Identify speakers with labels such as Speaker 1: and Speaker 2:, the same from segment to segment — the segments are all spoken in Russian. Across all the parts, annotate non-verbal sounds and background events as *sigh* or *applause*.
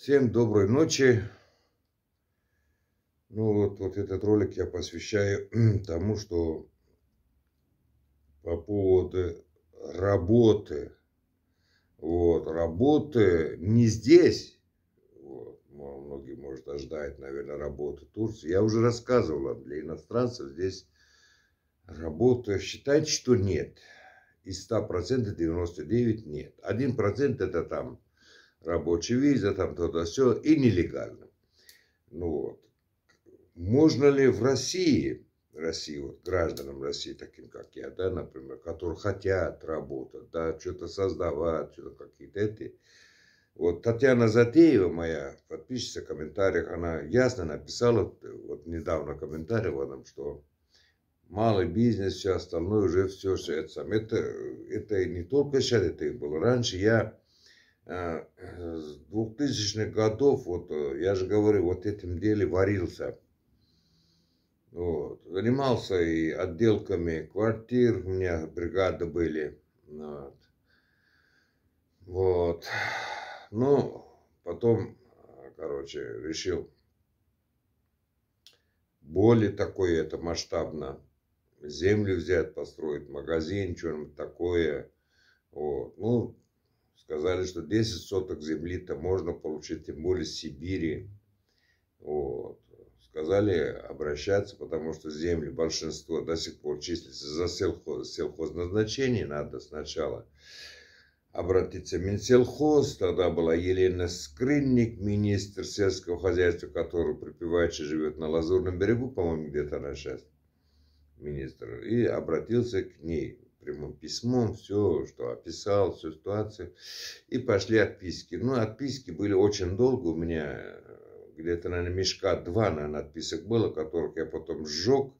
Speaker 1: Всем доброй ночи. Ну вот, вот этот ролик я посвящаю *clears throat* тому, что по поводу работы. Вот, работы не здесь. Вот, многие, может, ожидают, наверное, работы Турции. Я уже рассказывал, для иностранцев здесь работы считать, что нет. Из 100% 99% нет. 1% это там рабочие виза там то-то все, и нелегально. Ну вот. Можно ли в России, России, вот гражданам России, таким как я, да, например, которые хотят работать, да, что-то создавать, что-то какие-то эти, вот Татьяна Затеева, моя подписчица в комментариях, она ясно написала, вот недавно комментарий в этом, что малый бизнес, все остальное, уже все, все это сам. Это, это не только сейчас, это и было раньше. Я Э, с 2000 годов, вот э, я же говорю, вот этим деле варился. Вот. Занимался и отделками квартир, у меня бригады были. Вот. вот. Ну, потом, короче, решил более такое это масштабно. Землю взять, построить магазин, что-нибудь такое. Вот. Ну, сказали, что 10 соток земли-то можно получить, тем более с Сибири. Вот. Сказали обращаться, потому что земли большинство до сих пор числится за сельхоз, сельхозназначение надо сначала обратиться в Минсельхоз. Тогда была Елена Скринник, министр сельского хозяйства, который припеваючи живет на Лазурном берегу, по-моему, где-то она сейчас министр, и обратился к ней прямым письмом все, что описал, всю ситуацию. И пошли отписки. Ну, отписки были очень долго. У меня где-то, наверное, мешка два, наверное, отписок было, которых я потом сжег.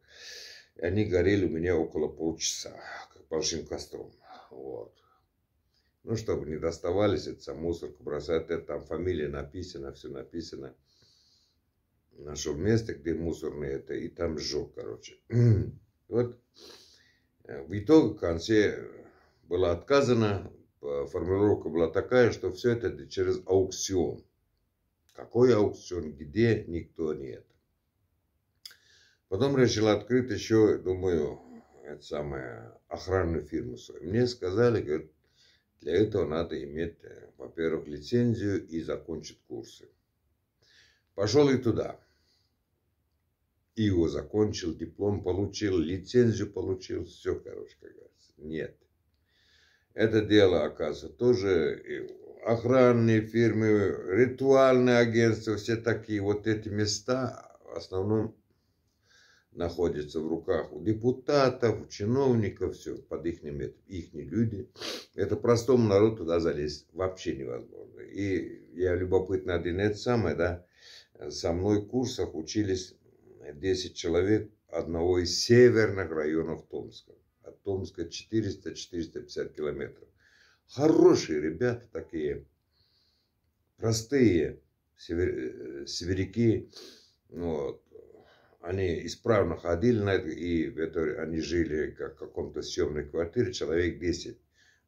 Speaker 1: И они горели у меня около полчаса, как большим костром. Вот. Ну, чтобы не доставались, это сам мусорку бросать, это там фамилия написана, все написано. Нашел место, где мусорные это, и там сжег, короче. *clears throat* вот в итоге в конце было отказано, формулировка была такая, что все это через аукцион. Какой аукцион, где, никто нет. Потом решил открыть еще, думаю, это самое, охранную фирму свою. Мне сказали, говорят, для этого надо иметь, э, во-первых, лицензию и закончить курсы. Пошел и туда его закончил, диплом получил, лицензию получил, все, короче, как говорится. Нет. Это дело, оказывается, тоже охранные фирмы, ритуальные агентства, все такие вот эти места в основном находятся в руках у депутатов, у чиновников, все под их, их люди. Это простому народу туда залезть вообще невозможно. И я любопытно один это самое, да, со мной в курсах учились 10 человек одного из северных районов Томска. От Томска 400-450 километров. Хорошие ребята такие, простые север, э, северяки. Вот. Они исправно ходили на это, и это, они жили как в каком-то съемной квартире, человек 10.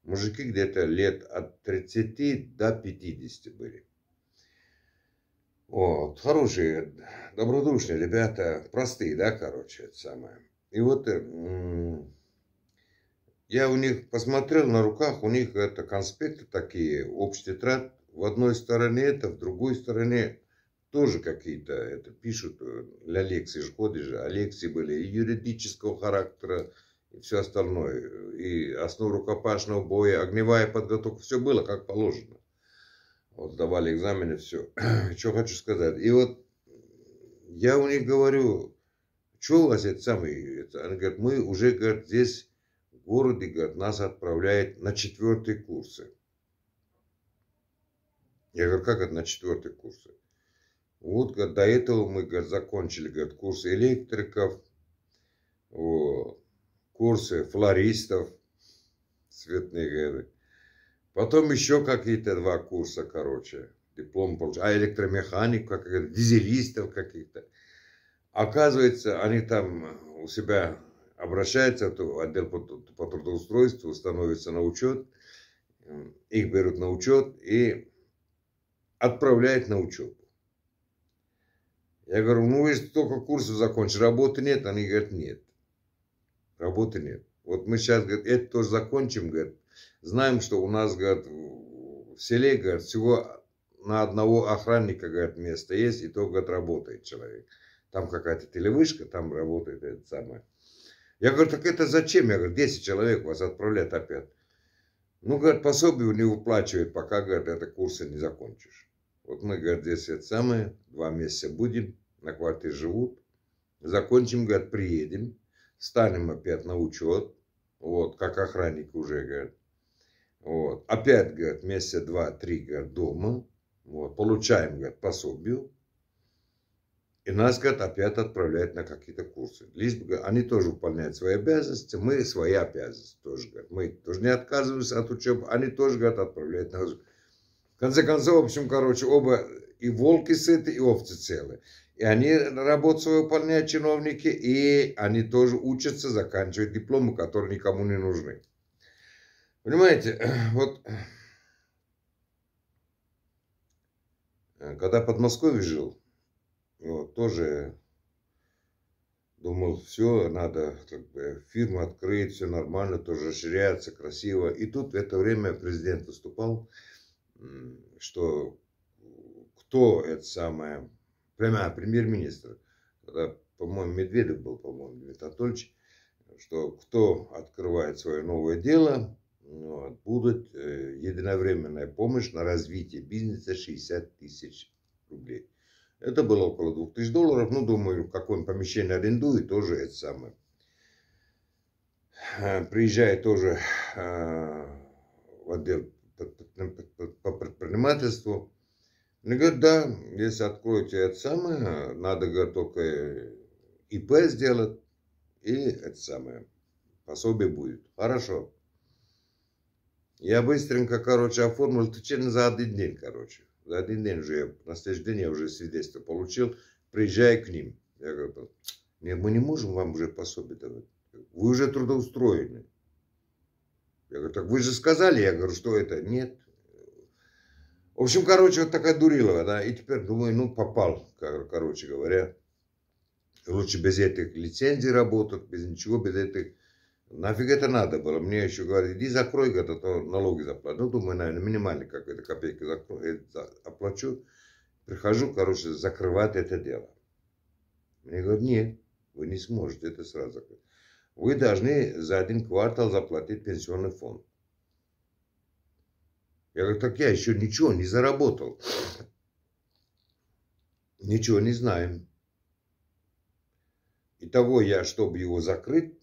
Speaker 1: Мужики где-то лет от 30 до 50 были. Вот, хорошие, добродушные ребята, простые, да, короче, это самое. И вот э, я у них посмотрел на руках, у них это конспекты такие, общий тетрадь, в одной стороне это, в другой стороне тоже какие-то это пишут э, для лекций же ходишь же, а лекции были и юридического характера, и все остальное, и основа рукопашного боя, огневая подготовка, все было как положено. Вот сдавали экзамены, все. *clears throat* что хочу сказать. И вот я у них говорю, что у вас это самый, это? Они говорят, мы уже, говорят, здесь в городе, говорят, нас отправляют на четвертые курсы. Я говорю, как это на четвертые курсы? Вот, говорит, до этого мы, говорит, закончили, говорит, курс электриков, вот, курсы флористов цветные говорит. Потом еще какие-то два курса, короче, диплом получил. А электромехаников, как дизелистов каких-то. Оказывается, они там у себя обращаются, то отдел по, по трудоустройству становится на учет, их берут на учет и отправляют на учебу. Я говорю, ну вы только курсы закончили, работы нет? Они говорят, нет. Работы нет. Вот мы сейчас, говорит, это тоже закончим, говорит, Знаем, что у нас, говорят, в селе, говорят, всего на одного охранника, говорят, место есть, и то, говорят, работает человек. Там какая-то телевышка, там работает это самое. Я говорю, так это зачем? Я говорю, 10 человек вас отправляют опять. Ну, говорят, пособие не выплачивают, пока, говорят, это курсы не закончишь. Вот мы, говорят, здесь это самое, два месяца будем, на квартире живут. Закончим, говорят, приедем, станем опять на учет. Вот, как охранник уже, говорят. Вот. Опять, говорит, месяца два-три, говорит, дома. Вот. Получаем, говорит, пособие. И нас, говорит, опять отправляют на какие-то курсы. Лишь, говорит, они тоже выполняют свои обязанности, мы свои обязанности тоже, говорит. Мы тоже не отказываемся от учебы, они тоже, говорит, отправляют на В конце концов, в общем, короче, оба и волки сыты, и овцы целы. И они работу свою выполняют, чиновники, и они тоже учатся, заканчивают дипломы, которые никому не нужны. Понимаете, *clears throat* вот э, когда в Подмосковье жил, вот, тоже думал, все, надо как бы фирму открыть, все нормально, тоже расширяется, красиво. И тут в это время президент выступал, что кто это самое, прямо премьер-министр, когда, по-моему, Медведев был, по-моему, Дмитрий Анатольевич, что кто открывает свое новое дело, вот. будет э, единовременная помощь на развитие бизнеса 60 тысяч рублей. Это было около 2000 долларов. Ну, думаю, какое помещение арендует, тоже это самое. Э, приезжает тоже э, в отдел по, по предпринимательству. Мне говорят, да, если откроете это самое, надо говорит, только э, ИП сделать, и это самое, пособие будет. Хорошо. Я быстренько, короче, оформил это через за один день, короче. За один день уже, я, на следующий день я уже свидетельство получил, приезжай к ним. Я говорю, нет, мы не можем вам уже пособие давать. Вы уже трудоустроены. Я говорю, так вы же сказали, я говорю, что это? Нет. В общем, короче, вот такая Дурилова, да, и теперь думаю, ну, попал, короче говоря. Лучше без этих лицензий работать, без ничего, без этих Нафиг это надо было? Мне еще говорят, иди закрой, когда то налоги заплатят. Ну, думаю, наверное, минимальный какой-то копейки закрою, э, оплачу. Прихожу, короче, закрывать это дело. Мне говорят, нет, вы не сможете это сразу закрыть. Вы должны за один квартал заплатить пенсионный фонд. Я говорю, так я еще ничего не заработал. Ничего не знаем. Итого я, чтобы его закрыть,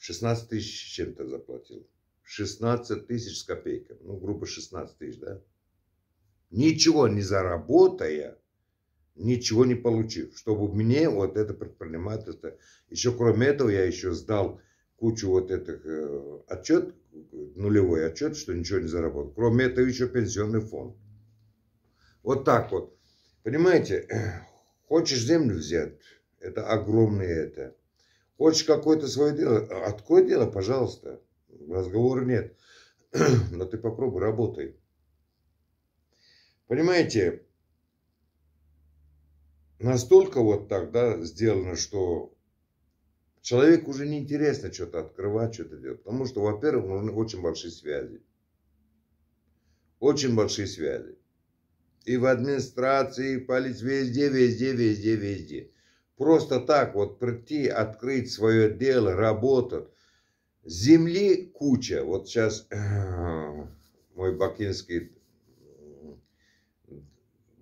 Speaker 1: 16 тысяч чем-то заплатил. 16 тысяч с копейками. Ну, грубо 16 тысяч, да? Ничего не заработая, ничего не получив. Чтобы мне вот это предпринимательство... Еще кроме этого я еще сдал кучу вот этих э, отчет, нулевой отчет, что ничего не заработал. Кроме этого еще пенсионный фонд. Вот так вот. Понимаете, *clears throat* хочешь землю взять, это огромное это. Хочешь какое-то свое дело? А открой дело, пожалуйста. Разговора нет. *clears throat* Но ты попробуй, работай. Понимаете, настолько вот так, да, сделано, что человеку уже неинтересно что-то открывать, что-то делать. Потому что, во-первых, нужны очень большие связи. Очень большие связи. И в администрации, и в полиции, везде, везде, везде, везде просто так вот прийти, открыть свое дело, работать. Земли куча. Вот сейчас *clears throat* мой бакинский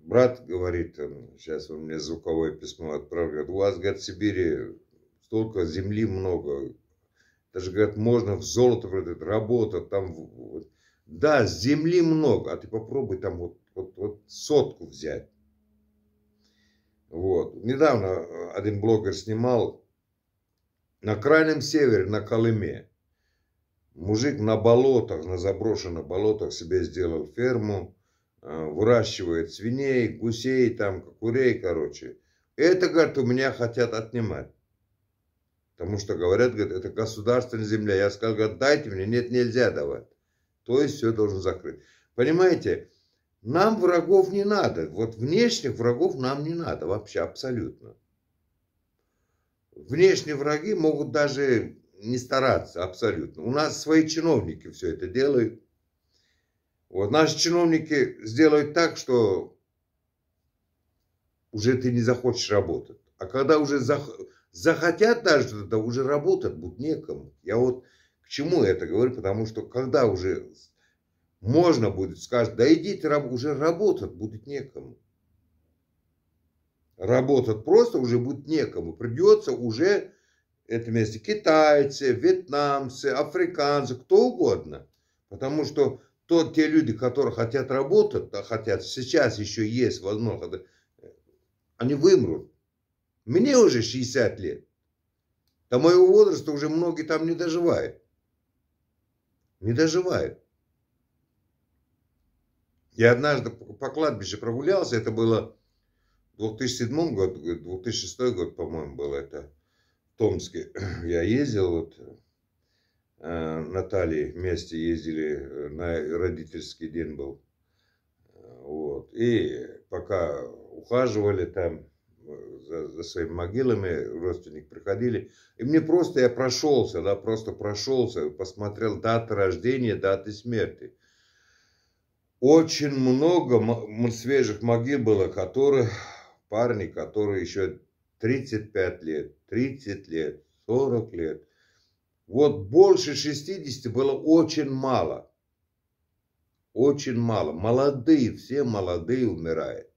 Speaker 1: брат говорит, сейчас он мне звуковое письмо отправляет. у вас, говорит, в Сибири столько земли много. Даже, говорит, можно в золото продать, работать там. Да, земли много, а ты попробуй там вот, вот, вот сотку взять вот. Недавно э, один блогер снимал на крайнем севере, на Колыме. Мужик на болотах, на заброшенных болотах себе сделал ферму, э, выращивает свиней, гусей, там, курей, короче. Это, говорит, у меня хотят отнимать. Потому что, говорят, говорят, это государственная земля. Я сказал, говорят, дайте мне. Нет, нельзя давать. То есть все должен закрыть. Понимаете, нам врагов не надо. Вот внешних врагов нам не надо вообще абсолютно. Внешние враги могут даже не стараться абсолютно. У нас свои чиновники все это делают. Вот наши чиновники сделают так, что уже ты не захочешь работать. А когда уже зах... захотят даже тогда уже работать будет некому. Я вот к чему это говорю, потому что когда уже можно будет сказать, да идите, уже работать будет некому. Работать просто уже будет некому. Придется уже это место китайцы, вьетнамцы, африканцы, кто угодно. Потому что то, те люди, которые хотят работать, а хотят, сейчас еще есть возможность, они вымрут. Мне уже 60 лет. До моего возраста уже многие там не доживают. Не доживают. Я однажды по кладбище прогулялся, это было в 2007 году, 2006 э, год, по-моему, было это, в Томске. *clears throat* Я ездил, вот, э, Натальи вместе ездили, э, на родительский день был. Вот. И пока ухаживали там за, за своими могилами, родственник приходили. И мне просто, я прошелся, да, просто прошелся, посмотрел даты рождения, даты смерти. Очень много свежих могил было, которые, парни, которые еще 35 лет, 30 лет, 40 лет. Вот больше 60 было очень мало. Очень мало. Молодые, все молодые умирают.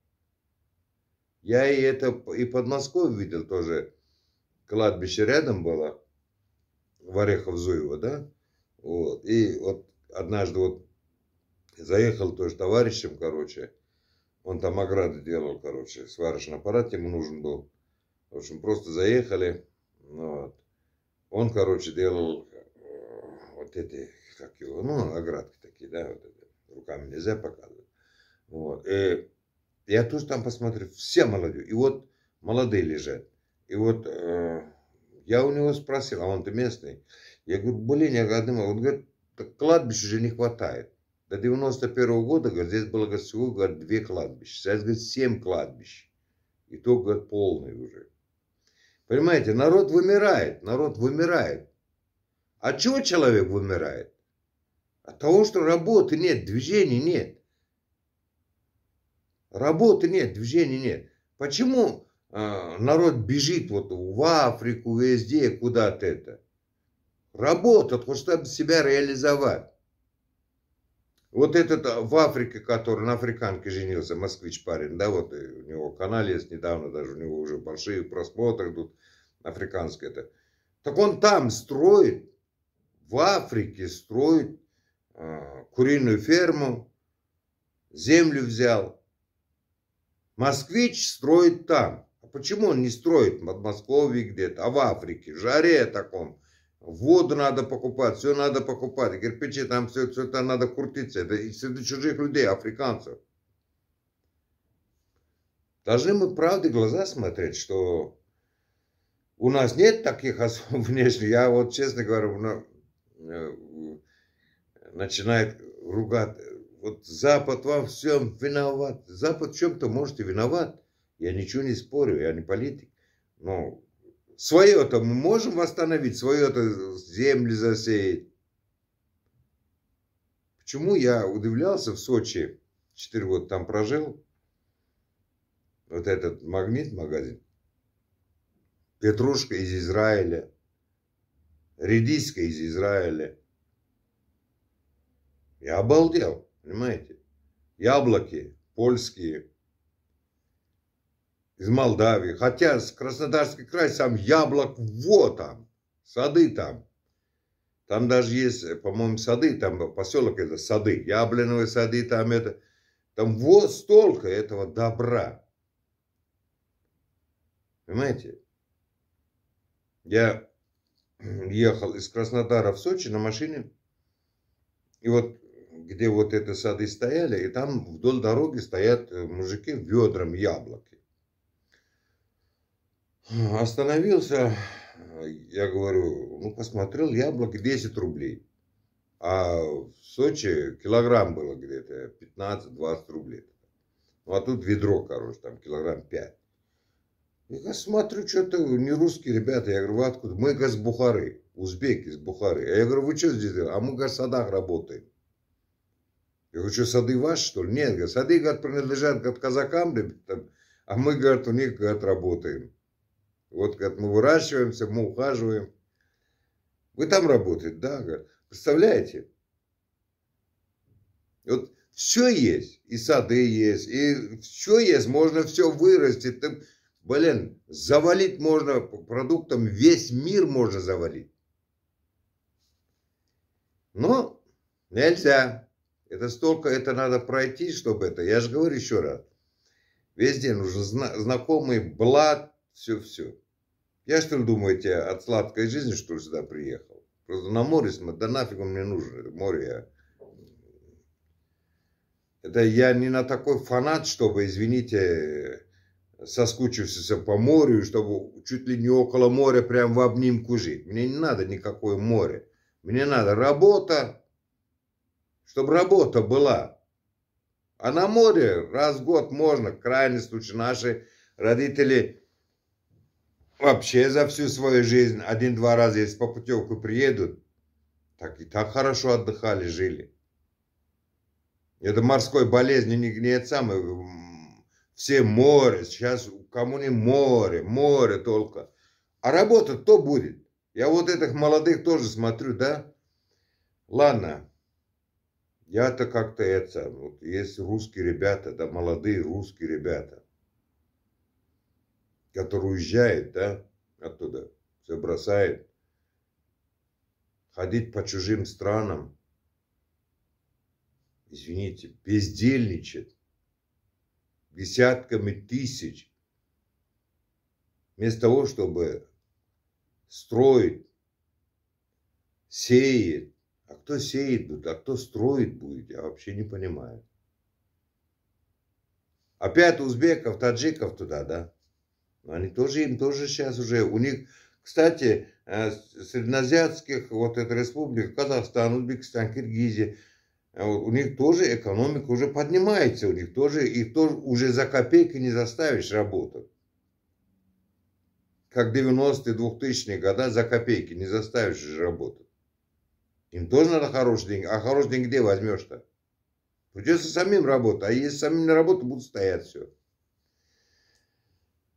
Speaker 1: Я и это и под Москвой видел тоже. Кладбище рядом было. В Орехов-Зуево, да? Вот. И вот однажды вот Заехал тоже товарищем, короче. Он там ограды делал, короче, сварочный аппарат ему нужен был. В общем, просто заехали. Ну вот. Он, короче, делал э, вот эти, как его, ну, оградки такие, да, вот это. Руками нельзя показывать. Ну вот. И я тоже там посмотрю, все молодые, И вот молодые лежат. И вот э, я у него спросил, а он-то местный. Я говорю, блин, я говорю, а он говорит, так кладбища же не хватает. До 91 -го года, говорит, здесь было, говорит, всего, говорит, две кладбища. Сейчас, говорит, семь кладбищ. И то, говорит, полный уже. Понимаете, народ вымирает, народ вымирает. А чего человек вымирает? От того, что работы нет, движений нет. Работы нет, движений нет. Почему э, народ бежит вот в Африку, везде, куда-то это? Работа, хоть чтобы себя реализовать. Вот этот а, в Африке, который на африканке женился, москвич парень, да, вот у него канал есть недавно, даже у него уже большие просмотры идут, африканское это. Так он там строит, в Африке строит э, куриную ферму, землю взял. Москвич строит там. А почему он не строит в Подмосковье где-то, а в Африке, в жаре таком – Воду надо покупать, все надо покупать, кирпичи там, все, все это надо крутиться. Это среди чужих людей, африканцев. Должны мы правде глаза смотреть, что у нас нет таких особ *laughs* внешних. Я вот, честно говорю, э, начинает ругать. Вот Запад во всем виноват. Запад в чем-то, можете виноват. Я ничего не спорю, я не политик. Но Свое-то мы можем восстановить, свое-то земли засеять. Почему я удивлялся в Сочи, 4 года там прожил, вот этот магнит-магазин, петрушка из Израиля, редиска из Израиля. Я обалдел, понимаете? Яблоки польские, из Молдавии, хотя с Краснодарский край сам яблок вот там, сады там. Там даже есть, по-моему, сады, там поселок это сады, яблоновые сады там это. Там вот столько этого добра. Понимаете? Я ехал из Краснодара в Сочи на машине, и вот где вот эти сады стояли, и там вдоль дороги стоят э, мужики ведром яблок. Остановился, я говорю, ну, посмотрел, яблоки 10 рублей. А в Сочи килограмм было где-то 15-20 рублей. Ну, а тут ведро, короче, там килограмм 5. Я смотрю, что-то не русские ребята. Я говорю, вы откуда? Мы, говорит, с Бухары. Узбеки из Бухары. А я говорю, вы что здесь А мы, говорит, в садах работаем. Я говорю, что, сады ваши, что ли? Нет, говорит, сады, говорит, принадлежат, говорит, казакам, говорит, а мы, говорит, у них, говорит, работаем. Вот говорят, мы выращиваемся, мы ухаживаем. Вы там работаете, да? Говорят. Представляете? Вот все есть. И сады есть, и все есть. Можно все вырастить. Ты, блин, завалить можно продуктом. Весь мир можно завалить. Но нельзя. Это столько, это надо пройти, чтобы это. Я же говорю еще раз. Весь Везде нужен знакомый блат, все-все. Я что ли, думаете, от сладкой жизни, что ли, сюда приехал? Просто на море смотреть, да нафиг он мне нужен, море я... Это я не на такой фанат, чтобы, извините, соскучившись по морю, чтобы чуть ли не около моря прям в обнимку жить. Мне не надо никакое море. Мне надо работа, чтобы работа была. А на море раз в год можно, в крайнем случае, наши родители вообще за всю свою жизнь один-два раза, если по путевку приедут, так и так хорошо отдыхали, жили. Это морской болезни не, не это самое. Все море, сейчас кому не море, море только. А работа то будет. Я вот этих молодых тоже смотрю, да? Ладно, я-то как-то это, вот есть русские ребята, да, молодые русские ребята который уезжает, да, оттуда, все бросает, ходить по чужим странам, извините, бездельничать десятками тысяч, вместо того, чтобы строить, сеет. А кто сеет будет, а кто строит будет, я вообще не понимаю. Опять узбеков, таджиков туда, да? Они тоже, им тоже сейчас уже, у них, кстати, э, среднеазиатских вот эта республика, Казахстан, Узбекистан, Киргизия, э, у них тоже экономика уже поднимается, у них тоже, их тоже уже за копейки не заставишь работать. Как 90-е, 2000-е года за копейки не заставишь же работать. Им тоже надо хорошие деньги. А хорошие деньги где возьмешь-то? Придется самим работать. А если самим не работать, будут стоять все.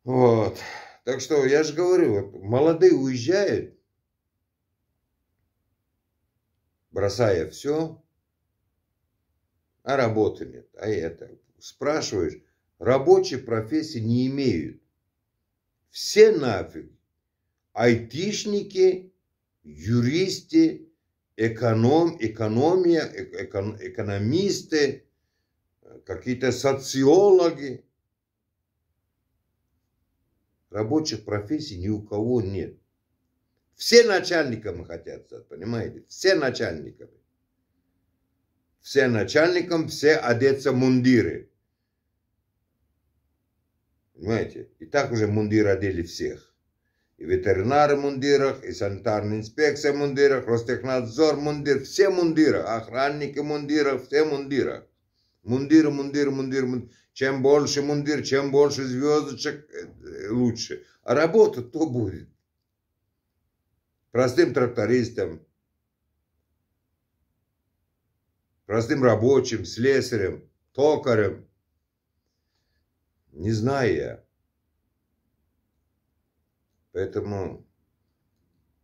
Speaker 1: Вот. Так что я же говорю, молодые уезжают, бросая все, а работы нет. А это, спрашиваешь, рабочие профессии не имеют. Все нафиг. Айтишники, юристы, эконом, экономия, эко, экономисты, какие-то социологи рабочих профессий ни у кого нет. Все начальниками хотят стать, понимаете? Все начальниками. Все начальникам, все одеться в мундиры. Понимаете? И так уже мундир одели всех. И ветеринары в мундирах, и санитарная инспекция в мундирах, Ростехнадзор в мундир, все мундиры, охранники в мундирах, все мундиры. Мундир, мундир, мундир, мундир. Чем больше мундир, чем больше звездочек, э, э, лучше. А работа то будет. Простым трактористом, простым рабочим, слесарем, токарем. Не знаю я. Поэтому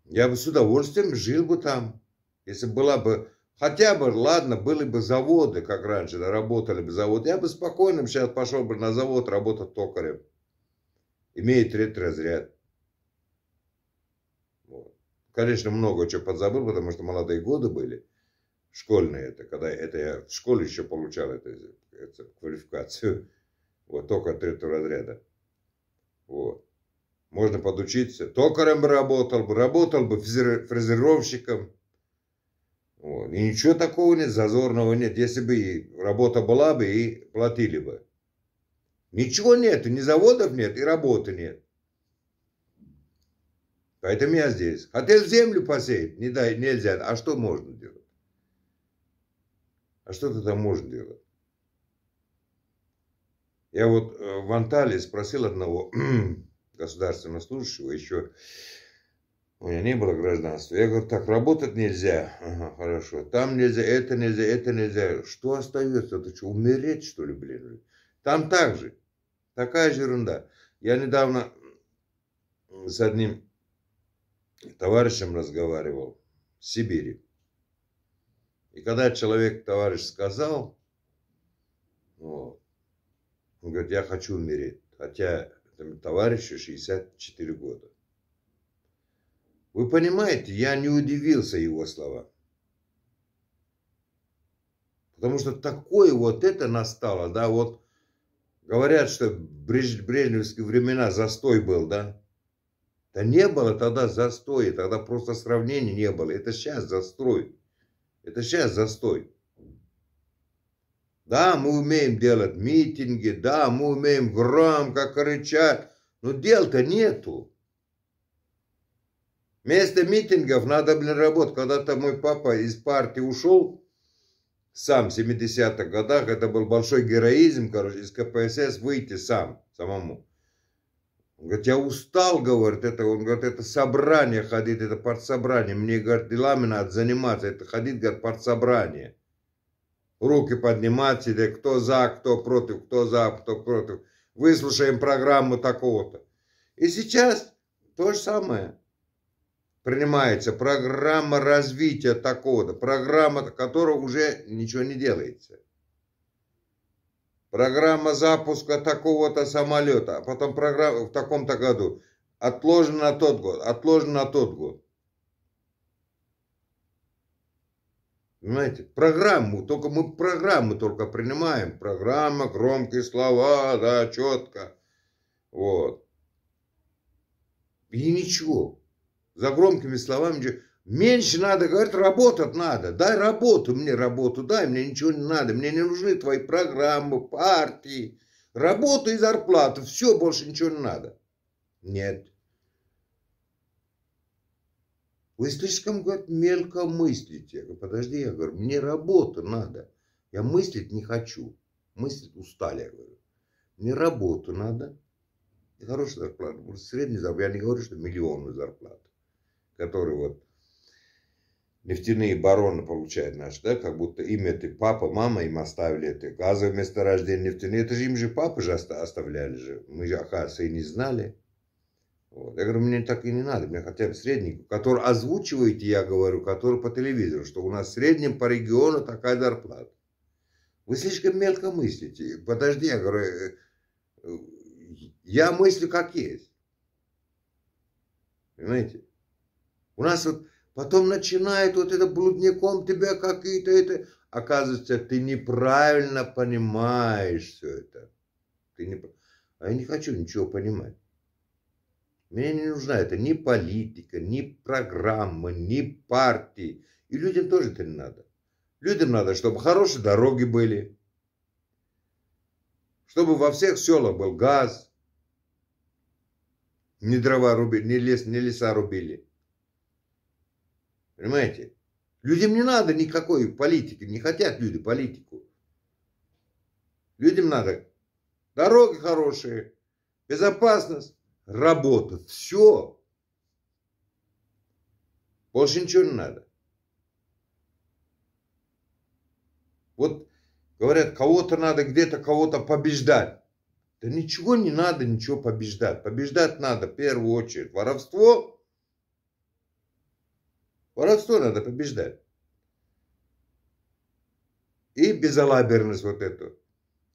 Speaker 1: я бы с удовольствием жил бы там, если была бы Хотя бы, ладно, были бы заводы, как раньше, да, работали бы заводы. Я бы спокойно сейчас пошел бы на завод работать токарем. Имеет третий разряд. Вот. Конечно, много чего подзабыл, потому что молодые годы были. Школьные это, когда это я в школе еще получал эту, эту квалификацию. Вот только третьего разряда. Вот. Можно подучиться. Токарем бы работал бы, работал бы фрезеровщиком вот. И ничего такого нет, зазорного нет. Если бы и работа была бы, и платили бы. Ничего нет, и ни заводов нет, и работы нет. Поэтому я здесь. Хотел землю посеять, не дай, нельзя. А что можно делать? А что ты там можешь делать? Я вот э, в Анталии спросил одного *clears throat* государственного служащего еще у меня не было гражданства. Я говорю, так работать нельзя. Ага, хорошо. Там нельзя, это нельзя, это нельзя. Что остается? Это что, умереть, что ли, блин? Там так же. Такая же ерунда. Я недавно с одним товарищем разговаривал в Сибири. И когда человек, товарищ, сказал, вот, он говорит, я хочу умереть. Хотя там, товарищу 64 года. Вы понимаете, я не удивился его словам. Потому что такое вот это настало, да, вот говорят, что в брежневские времена застой был, да. Да не было тогда застоя, тогда просто сравнений не было. Это сейчас застрой, Это сейчас застой. Да, мы умеем делать митинги, да, мы умеем громко кричать, но дел-то нету. Вместо митингов надо, блин, работать. Когда-то мой папа из партии ушел, сам в 70-х годах, это был большой героизм, короче, из КПСС выйти сам, самому. Он говорит, я устал, говорит, это, он говорит, это собрание ходить, это партсобрание. Мне, говорит, делами надо заниматься, это ходить, говорит, партсобрание. Руки поднимать, или кто за, кто против, кто за, кто против. Выслушаем программу такого-то. И сейчас то же самое принимается программа развития такого-то, программа, которая уже ничего не делается. Программа запуска такого-то самолета, а потом программа в таком-то году. отложена на тот год, отложена на тот год. Понимаете? Программу, только мы программы только принимаем. Программа, громкие слова, да, четко. Вот. И ничего за громкими словами, меньше надо говорить, работать надо. Дай работу мне, работу дай, мне ничего не надо, мне не нужны твои программы, партии, работа и зарплата, все, больше ничего не надо. Нет. Вы слишком, говорит, мелко мыслите. Я говорю, подожди, я говорю, мне работа надо. Я мыслить не хочу. Мыслить устали, я говорю. Мне работу надо. И хорошая зарплата. средний зарплата. Я не говорю, что миллионную зарплату который вот нефтяные бароны получают наши, да, как будто им это папа, мама им оставили это газовое месторождение нефтяные, это же им же папы же оставляли же, мы же, оказывается, и не знали. Вот. Я говорю, мне так и не надо, мне хотя бы среднего, который озвучивает я говорю, который по телевизору, что у нас в среднем по региону такая зарплата. Вы слишком мелко мыслите. Подожди, я говорю, э, э, я мыслю как есть. Понимаете? У нас вот потом начинает вот это блудником тебя какие-то а это... Оказывается, ты неправильно понимаешь все это. Ты не... А я не хочу ничего понимать. Мне не нужна это ни политика, ни программы, ни партии. И людям тоже это не надо. Людям надо, чтобы хорошие дороги были, чтобы во всех селах был газ, не дрова рубили, не лес, не леса рубили. Понимаете? Людям не надо никакой политики, не хотят люди политику. Людям надо дороги хорошие, безопасность, работа, все. Больше ничего не надо. Вот говорят, кого-то надо где-то кого-то побеждать. Да ничего не надо, ничего побеждать. Побеждать надо в первую очередь воровство, Воровство надо побеждать. И безалаберность вот эту.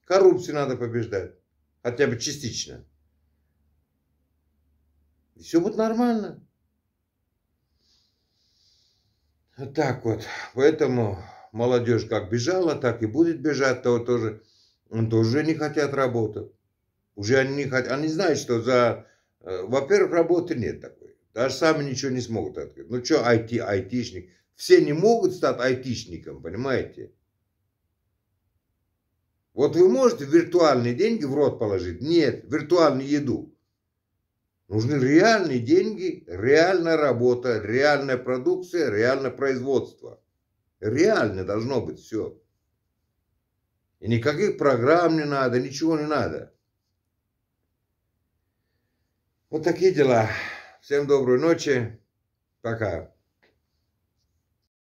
Speaker 1: Коррупцию надо побеждать. Хотя бы частично. И все будет нормально. Вот так вот. Поэтому молодежь как бежала, так и будет бежать. того тоже, он ну, тоже не хотят работать. Уже они не хотят. Они знают, что за... Э, во-первых, работы нет так. Даже сами ничего не смогут открыть. Ну что, IT, айтишник? Все не могут стать айтишником, понимаете? Вот вы можете виртуальные деньги в рот положить? Нет, виртуальную еду. Нужны реальные деньги, реальная работа, реальная продукция, реальное производство. Реально должно быть все. И никаких программ не надо, ничего не надо. Вот такие дела. Всем доброй ночи. Пока.